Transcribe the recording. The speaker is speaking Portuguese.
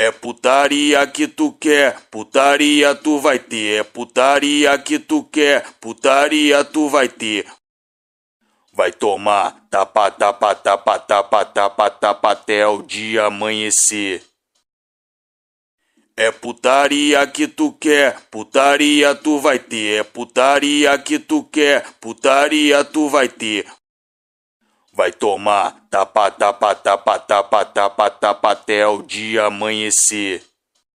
É putaria que tu quer, putaria tu vai ter. É putaria que tu quer, putaria tu vai ter. Vai tomar tapa, tapa, tapa, tapa, tapa, tapa até o dia amanhecer. É putaria que tu quer, putaria tu vai ter. É putaria que tu quer, putaria tu vai ter vai tomar tapa, tapa, tapa, tapa, tapa, tapa até o dia amanhecer.